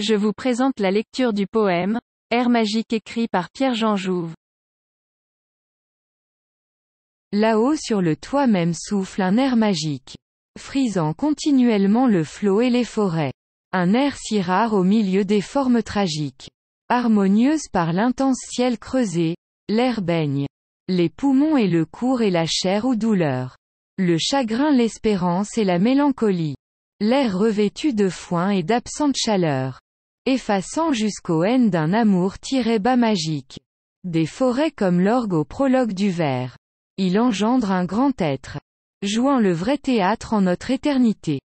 Je vous présente la lecture du poème, Air magique écrit par Pierre-Jean Jouve. Là-haut sur le toit même souffle un air magique, frisant continuellement le flot et les forêts. Un air si rare au milieu des formes tragiques. Harmonieuse par l'intense ciel creusé, l'air baigne. Les poumons et le cours et la chair ou douleur. Le chagrin l'espérance et la mélancolie. L'air revêtu de foin et d'absente chaleur effaçant jusqu'au haine d'un amour-bas tiré magique. Des forêts comme l'orgue au prologue du vers. Il engendre un grand être, jouant le vrai théâtre en notre éternité.